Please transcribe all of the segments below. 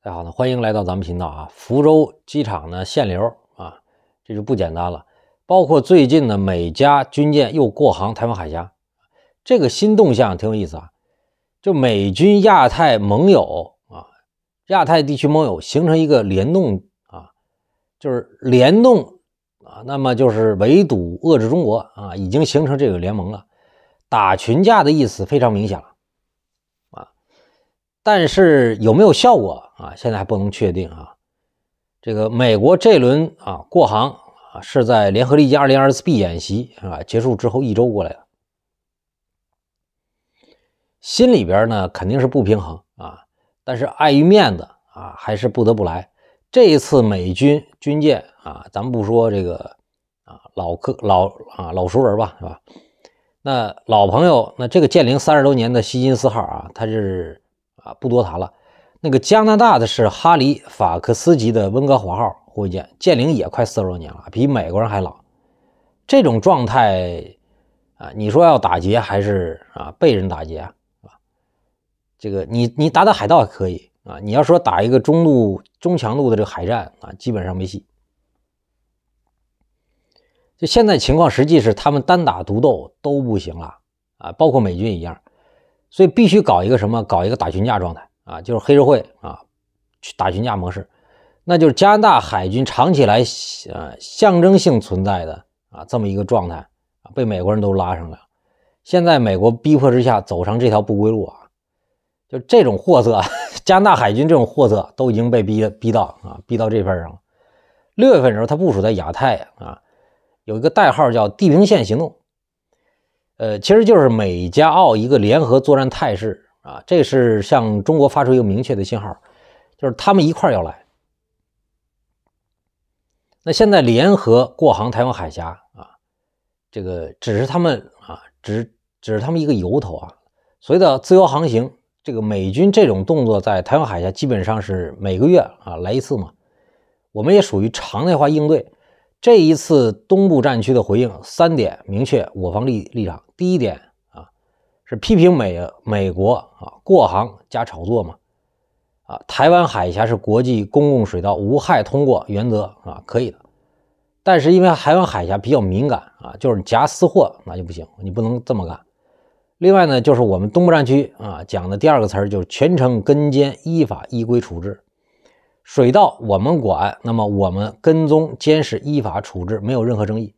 大家好呢，欢迎来到咱们频道啊！福州机场呢限流啊，这就不简单了。包括最近呢，美加军舰又过航台湾海峡，这个新动向挺有意思啊。就美军亚太盟友啊，亚太地区盟友形成一个联动啊，就是联动啊，那么就是围堵遏制中国啊，已经形成这个联盟了，打群架的意思非常明显了。但是有没有效果啊？现在还不能确定啊。这个美国这轮啊过航啊是在联合利剑二零二四 B 演习啊结束之后一周过来的，心里边呢肯定是不平衡啊，但是碍于面子啊，还是不得不来。这一次美军军舰啊，咱们不说这个啊老客老啊老熟人吧，是吧？那老朋友，那这个建龄三十多年的希金斯号啊，它是。不多谈了，那个加拿大的是哈利法克斯级的温哥华号护卫舰，舰龄也快四十多年了，比美国人还老。这种状态啊，你说要打劫还是啊被人打劫啊？这个你你打打海盗可以啊，你要说打一个中度中强度的这个海战啊，基本上没戏。就现在情况，实际是他们单打独斗都不行了啊，包括美军一样。所以必须搞一个什么？搞一个打群架状态啊，就是黑社会啊，去打群架模式，那就是加拿大海军长期以来呃象征性存在的啊这么一个状态啊，被美国人都拉上了，现在美国逼迫之下走上这条不归路啊，就这种货色，加拿大海军这种货色都已经被逼逼到啊逼到这份上了。六月份的时候，他部署在亚太啊，有一个代号叫“地平线行动”。呃，其实就是美加澳一个联合作战态势啊，这是向中国发出一个明确的信号，就是他们一块要来。那现在联合过航台湾海峡啊，这个只是他们啊，只只是他们一个由头啊。所谓的自由航行，这个美军这种动作在台湾海峡基本上是每个月啊来一次嘛，我们也属于常态化应对。这一次东部战区的回应三点明确我方立立场。第一点啊，是批评美美国啊过航加炒作嘛，啊台湾海峡是国际公共水道，无害通过原则啊可以的，但是因为台湾海峡比较敏感啊，就是夹私货那就不行，你不能这么干。另外呢，就是我们东部战区啊讲的第二个词儿就是全程跟监，依法依规处置。水稻我们管，那么我们跟踪监视、依法处置，没有任何争议。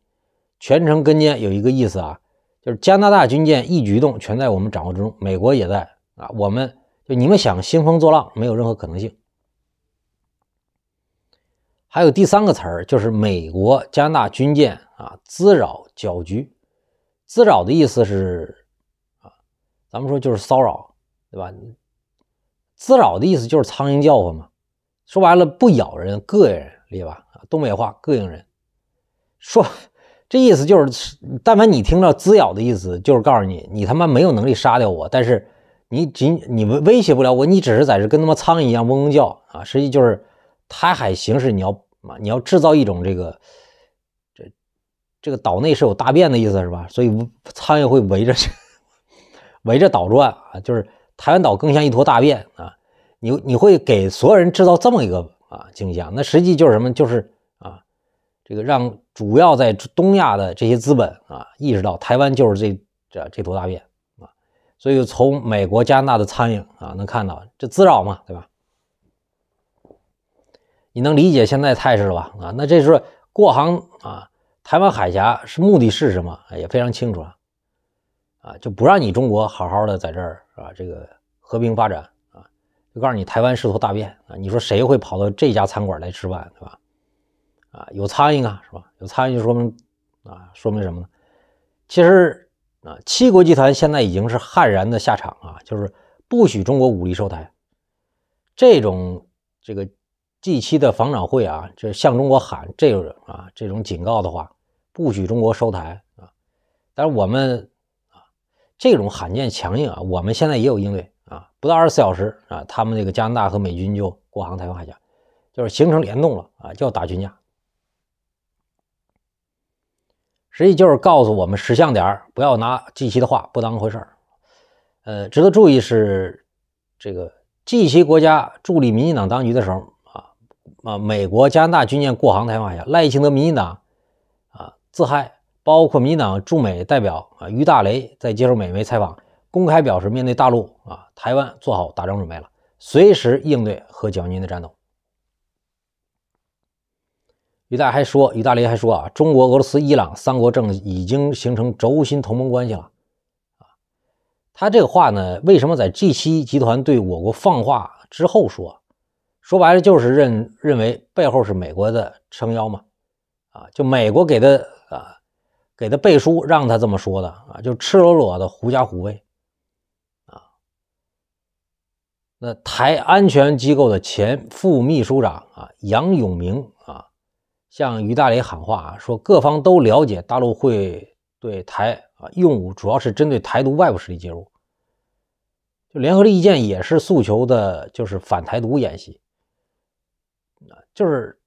全程跟监有一个意思啊，就是加拿大军舰一举动全在我们掌握之中，美国也在啊。我们就你们想兴风作浪，没有任何可能性。还有第三个词儿，就是美国加拿大军舰啊，滋扰搅局。滋扰的意思是啊，咱们说就是骚扰，对吧？滋扰的意思就是苍蝇叫唤嘛。说白了，不咬人，膈应人，理解吧？啊，东北话，膈应人。说这意思就是，但凡你听到“滋咬”的意思，就是告诉你，你他妈没有能力杀掉我，但是你仅你威威胁不了我，你只是在这跟他妈苍蝇一样嗡嗡叫啊。实际就是，台海形势你要，你要制造一种这个，这这个岛内是有大便的意思是吧？所以苍蝇会围着围着岛转啊，就是台湾岛更像一坨大便啊。你你会给所有人制造这么一个啊景象，那实际就是什么？就是啊，这个让主要在东亚的这些资本啊意识到，台湾就是这这这坨大便啊，所以从美国、加拿大的苍蝇啊能看到这滋扰嘛，对吧？你能理解现在态势了吧？啊，那这时候过航啊，台湾海峡是目的是什么？也非常清楚啊，就不让你中国好好的在这儿啊，这个和平发展。就告诉你，台湾势头大变啊！你说谁会跑到这家餐馆来吃饭，对吧？啊，有苍蝇啊，是吧？有苍蝇就说明啊，说明什么呢？其实啊，七国集团现在已经是悍然的下场啊，就是不许中国武力收台。这种这个 g 期的防长会啊，就向中国喊这种啊这种警告的话，不许中国收台啊。但是我们啊，这种罕见强硬啊，我们现在也有应对。啊，不到二十四小时啊，他们那个加拿大和美军就过航台湾海峡，就是形成联动了啊，就要打军架。实际就是告诉我们识相点儿，不要拿季西的话不当回事儿。呃，值得注意是，这个季西国家助力民进党当局的时候啊啊，美国、加拿大军舰过航台湾海峡，赖清德民进党啊自嗨，包括民进党驻美代表啊于大雷在接受美媒采访。公开表示，面对大陆啊，台湾做好打仗准备了，随时应对和解放军的战斗。于大还说，于大雷还说啊，中国、俄罗斯、伊朗三国正已经形成轴心同盟关系了他这个话呢，为什么在 G 七集团对我国放话之后说？说白了就是认认为背后是美国的撑腰嘛啊，就美国给的啊给的背书，让他这么说的啊，就赤裸裸的狐假虎威。那台安全机构的前副秘书长啊，杨永明啊，向于大雷喊话，啊、说各方都了解大陆会对台啊用武，主要是针对台独外部势力介入。就联合的议建也是诉求的，就是反台独演习啊，就是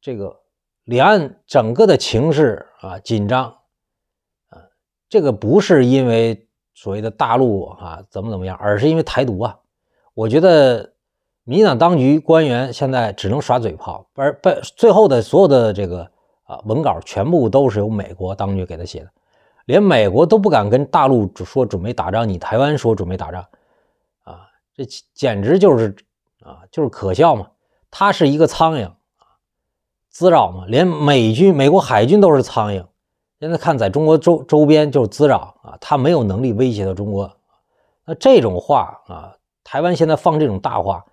这个两岸整个的情势啊紧张啊，这个不是因为所谓的大陆啊怎么怎么样，而是因为台独啊。我觉得民进党当局官员现在只能耍嘴炮，而不最后的所有的这个啊文稿全部都是由美国当局给他写的，连美国都不敢跟大陆说准备打仗，你台湾说准备打仗，啊，这简直就是啊，就是可笑嘛。他是一个苍蝇啊，滋扰嘛，连美军、美国海军都是苍蝇。现在看，在中国周周边就是滋扰啊，他没有能力威胁到中国。那这种话啊。台湾现在放这种大话，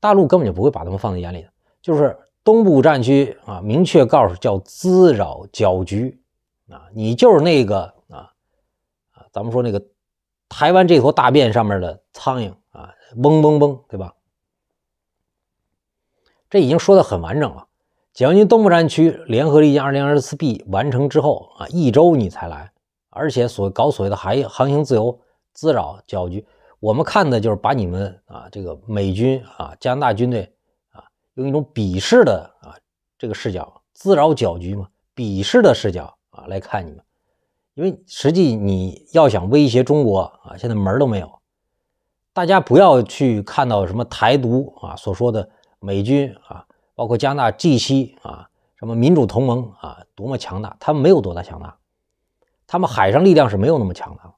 大陆根本就不会把他们放在眼里。就是东部战区啊，明确告诉叫滋扰搅局啊，你就是那个啊啊，咱们说那个台湾这坨大便上面的苍蝇啊，嗡嗡嗡，对吧？这已经说的很完整了。解放军东部战区联合利剑二零二四 B 完成之后啊，一周你才来，而且所搞所谓的还航行自由滋扰搅局。我们看的就是把你们啊，这个美军啊、加拿大军队啊，用一种鄙视的啊这个视角滋扰搅局嘛，鄙视的视角啊来看你们，因为实际你要想威胁中国啊，现在门都没有。大家不要去看到什么台独啊所说的美军啊，包括加拿大、G7 啊，什么民主同盟啊，多么强大，他们没有多大强大，他们海上力量是没有那么强大的。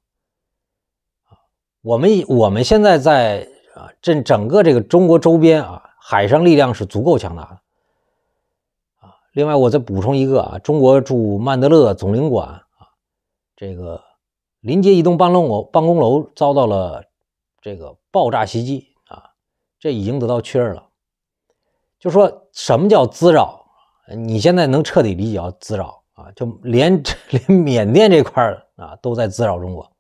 我们我们现在在啊，这整个这个中国周边啊，海上力量是足够强大的啊。另外，我再补充一个啊，中国驻曼德勒总领馆啊，这个临街一栋办公楼办公楼遭到了这个爆炸袭击啊，这已经得到确认了。就说什么叫滋扰？你现在能彻底理解滋扰啊？就连 连缅甸这块啊，都在滋扰中国。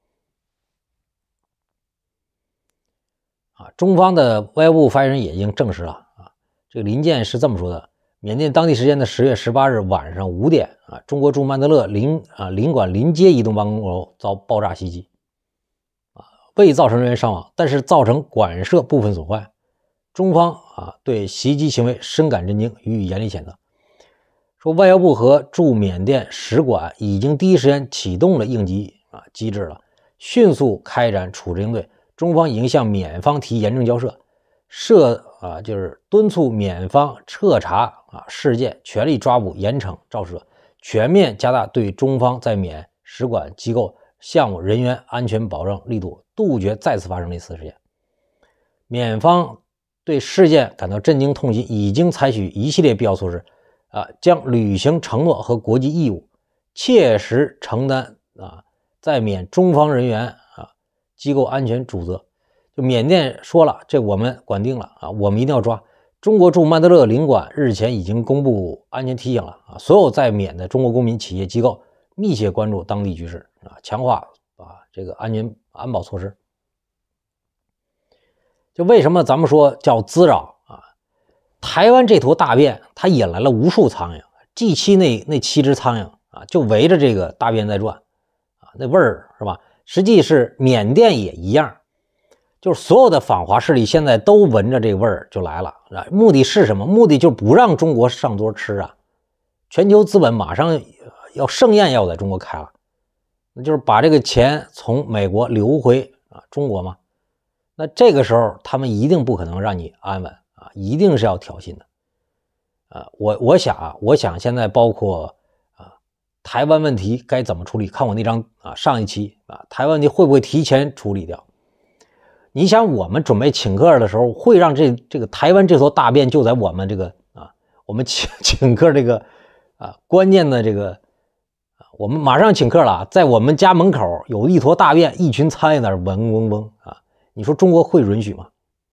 啊，中方的外交部发言人也已经证实了啊，这个林健是这么说的：缅甸当地时间的十月十八日晚上五点啊，中国驻曼德勒领啊领馆临街一栋办公楼遭爆炸袭击，啊，未造成人员伤亡，但是造成馆舍部分损坏。中方啊对袭击行为深感震惊，予以严厉谴责。说外交部和驻缅甸使馆已经第一时间启动了应急啊机制了，迅速开展处置应对。中方已经向缅方提严正交涉，涉啊就是敦促缅方彻查啊事件，全力抓捕、严惩肇事，者，全面加大对中方在缅使馆机构、项目人员安全保障力度，杜绝再次发生类似事件。缅方对事件感到震惊痛心，已经采取一系列必要措施，啊，将履行承诺和国际义务，切实承担啊在缅中方人员啊。机构安全主责，就缅甸说了，这我们管定了啊！我们一定要抓。中国驻曼德勒领馆日前已经公布安全提醒了啊！所有在缅的中国公民、企业、机构，密切关注当地局势啊，强化啊这个安全安保措施。就为什么咱们说叫滋扰啊？台湾这坨大便，它引来了无数苍蝇，G 七那那七只苍蝇啊，就围着这个大便在转啊，那味儿是吧？实际是缅甸也一样，就是所有的反华势力现在都闻着这味儿就来了，目的是什么？目的就不让中国上桌吃啊！全球资本马上要盛宴要在中国开了，那就是把这个钱从美国流回啊中国嘛。那这个时候他们一定不可能让你安稳啊，一定是要挑衅的。呃，我我想啊，我想现在包括。台湾问题该怎么处理？看我那张啊，上一期啊，台湾问题会不会提前处理掉？你想我们准备请客的时候，会让这这个台湾这坨大便就在我们这个啊，我们 请请客这个啊，关键的这个啊，我们马上请客了，在我们家门口有一坨大便，一群苍蝇在那嗡嗡嗡啊，你说中国会允许吗？